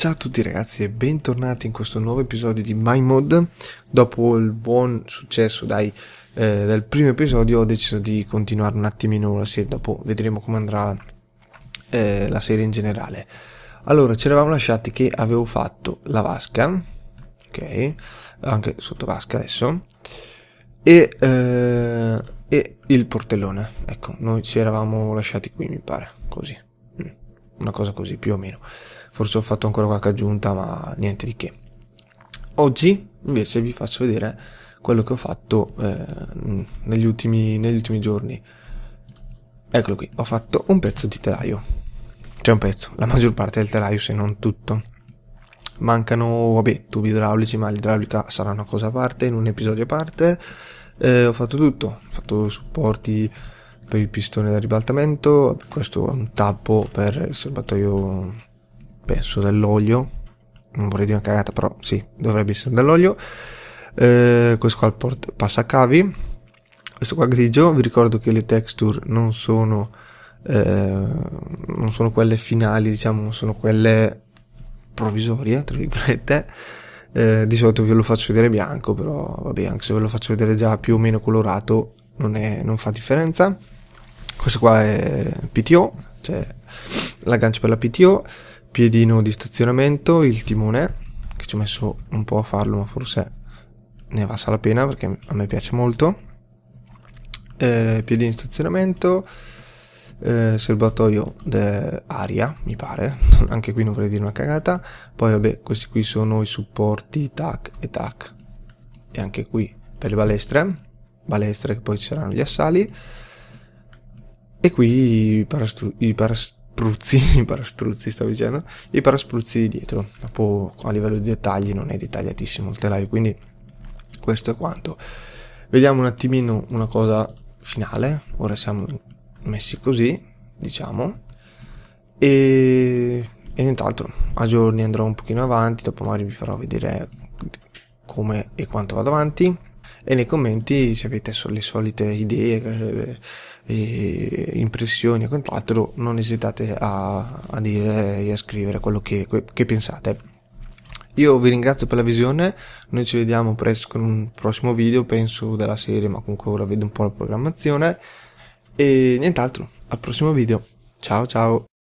Ciao a tutti ragazzi e bentornati in questo nuovo episodio di MyMod. Dopo il buon successo dai, eh, del primo episodio ho deciso di continuare un attimino la serie, dopo vedremo come andrà eh, la serie in generale. Allora, ci eravamo lasciati che avevo fatto la vasca, ok, anche sotto vasca adesso, e, eh, e il portellone, ecco, noi ci eravamo lasciati qui mi pare, così, mm, una cosa così più o meno forse ho fatto ancora qualche aggiunta ma niente di che oggi invece vi faccio vedere quello che ho fatto eh, negli, ultimi, negli ultimi giorni eccolo qui ho fatto un pezzo di telaio cioè un pezzo la maggior parte del telaio se non tutto mancano vabbè tubi idraulici ma l'idraulica sarà una cosa a parte in un episodio a parte eh, ho fatto tutto ho fatto supporti per il pistone da ribaltamento questo è un tappo per il serbatoio penso dell'olio non vorrei dire una cagata però sì dovrebbe essere dell'olio eh, questo qua il port- passacavi questo qua grigio vi ricordo che le texture non sono eh, non sono quelle finali diciamo sono quelle provvisorie tra virgolette eh, di solito ve lo faccio vedere bianco però vabbè anche se ve lo faccio vedere già più o meno colorato non, è, non fa differenza questo qua è PTO cioè l'aggancio per la PTO piedino di stazionamento, il timone, che ci ho messo un po' a farlo, ma forse ne va valsa la pena perché a me piace molto. Eh, piedino di stazionamento, eh, serbatoio d'aria, mi pare, anche qui non vorrei dire una cagata. Poi vabbè, questi qui sono i supporti tac e tac. E anche qui per le balestre, balestre che poi ci saranno gli assali. E qui i, parastru- parastruzzi, i paraspruzzi stavo dicendo, i paraspruzzi di dietro. Dopo a livello di dettagli non è dettagliatissimo il telaio, quindi questo è quanto. Vediamo un attimino una cosa finale, ora siamo messi così, diciamo, e, e nient'altro, a giorni andrò un pochino avanti, dopo magari vi farò vedere come e quanto vado avanti e nei commenti se avete le solite idee, eh, impressioni e quant'altro non esitate a, a, dire e a scrivere quello che, che pensate. Io vi ringrazio per la visione, noi ci vediamo presto con un prossimo video, penso della serie, ma comunque ora vedo un po' la programmazione. E nient'altro, al prossimo video. Ciao ciao!